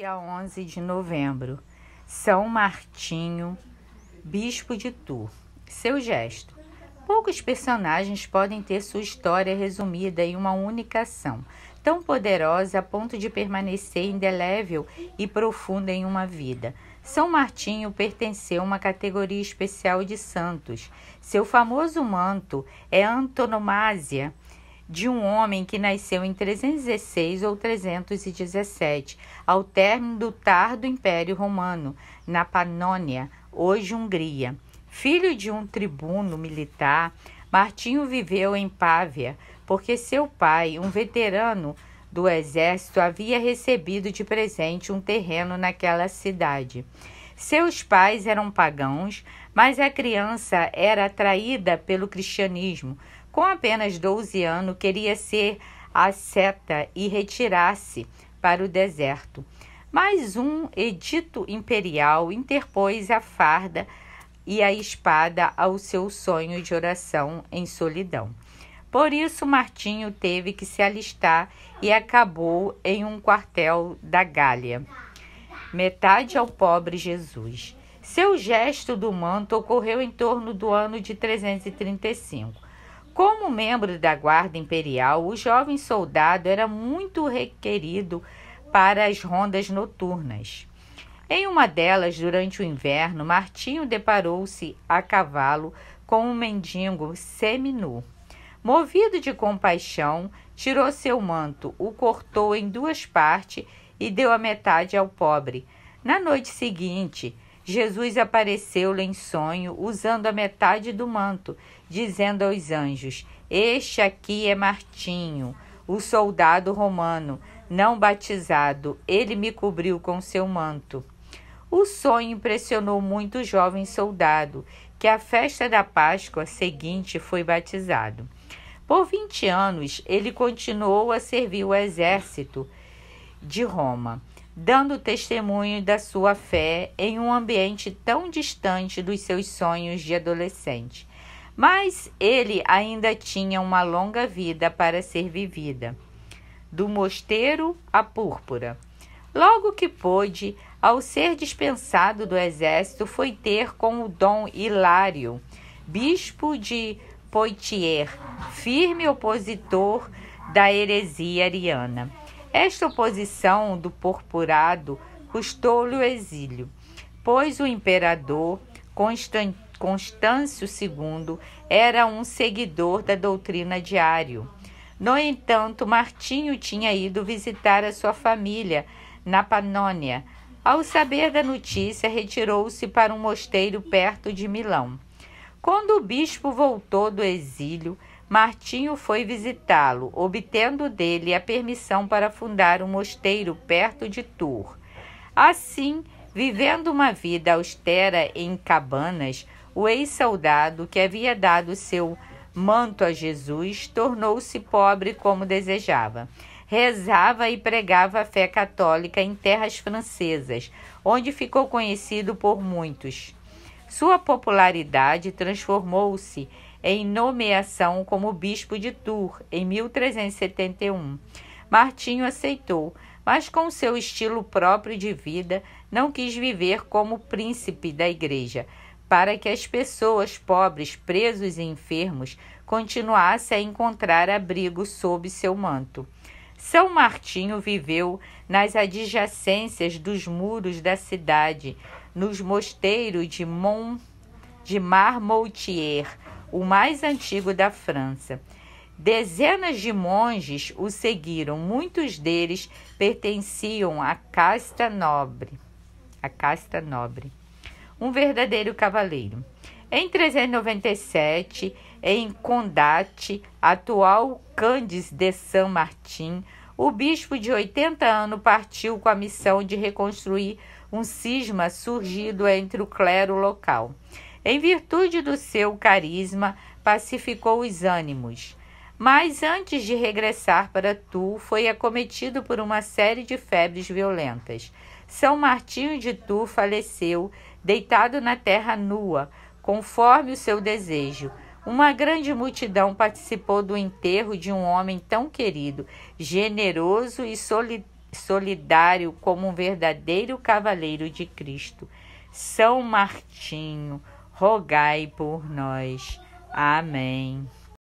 dia 11 de novembro, São Martinho, Bispo de Tours. Seu gesto. Poucos personagens podem ter sua história resumida em uma única ação, tão poderosa a ponto de permanecer indelével e profunda em uma vida. São Martinho pertenceu a uma categoria especial de santos. Seu famoso manto é antonomasia, de um homem que nasceu em 316 ou 317, ao término do tardo Império Romano, na Panônia, hoje Hungria. Filho de um tribuno militar, Martinho viveu em Pávia, porque seu pai, um veterano do exército, havia recebido de presente um terreno naquela cidade. Seus pais eram pagãos, mas a criança era atraída pelo cristianismo, com apenas 12 anos, queria ser seta e retirar-se para o deserto. Mas um edito imperial interpôs a farda e a espada ao seu sonho de oração em solidão. Por isso, Martinho teve que se alistar e acabou em um quartel da Gália. Metade ao pobre Jesus. Seu gesto do manto ocorreu em torno do ano de 335. Como membro da Guarda Imperial, o jovem soldado era muito requerido para as rondas noturnas. Em uma delas, durante o inverno, Martinho deparou-se a cavalo com um mendigo seminu. Movido de compaixão, tirou seu manto, o cortou em duas partes e deu a metade ao pobre. Na noite seguinte, Jesus apareceu-lhe em sonho usando a metade do manto dizendo aos anjos: Este aqui é Martinho, o soldado romano, não batizado. Ele me cobriu com seu manto. O sonho impressionou muito o jovem soldado, que à festa da Páscoa seguinte foi batizado. Por 20 anos, ele continuou a servir o exército de Roma, dando testemunho da sua fé em um ambiente tão distante dos seus sonhos de adolescente. Mas ele ainda tinha uma longa vida para ser vivida. Do mosteiro à púrpura. Logo que pôde, ao ser dispensado do exército, foi ter com o Dom Hilário, bispo de Poitiers, firme opositor da heresia ariana. Esta oposição do purpurado custou-lhe o exílio, pois o imperador Constantino Constâncio II era um seguidor da doutrina de Ário. No entanto, Martinho tinha ido visitar a sua família na Panônia. Ao saber da notícia, retirou-se para um mosteiro perto de Milão. Quando o bispo voltou do exílio, Martinho foi visitá-lo, obtendo dele a permissão para fundar um mosteiro perto de Tours. Assim, vivendo uma vida austera em cabanas, o ex-soldado que havia dado seu manto a Jesus tornou-se pobre como desejava. Rezava e pregava a fé católica em terras francesas, onde ficou conhecido por muitos. Sua popularidade transformou-se em nomeação como bispo de Tours em 1371. Martinho aceitou, mas com seu estilo próprio de vida, não quis viver como príncipe da igreja para que as pessoas pobres, presos e enfermos continuassem a encontrar abrigo sob seu manto. São Martinho viveu nas adjacências dos muros da cidade, nos mosteiros de Mont de Marmoutier, o mais antigo da França. Dezenas de monges o seguiram, muitos deles pertenciam à casta nobre. A casta nobre um verdadeiro cavaleiro. Em 397, em Condate, atual Candes de San Martin, o bispo de 80 anos partiu com a missão de reconstruir um cisma surgido entre o clero local. Em virtude do seu carisma, pacificou os ânimos. Mas antes de regressar para Tu, foi acometido por uma série de febres violentas. São Martinho de Tu faleceu, deitado na terra nua, conforme o seu desejo. Uma grande multidão participou do enterro de um homem tão querido, generoso e solidário como um verdadeiro cavaleiro de Cristo. São Martinho, rogai por nós. Amém.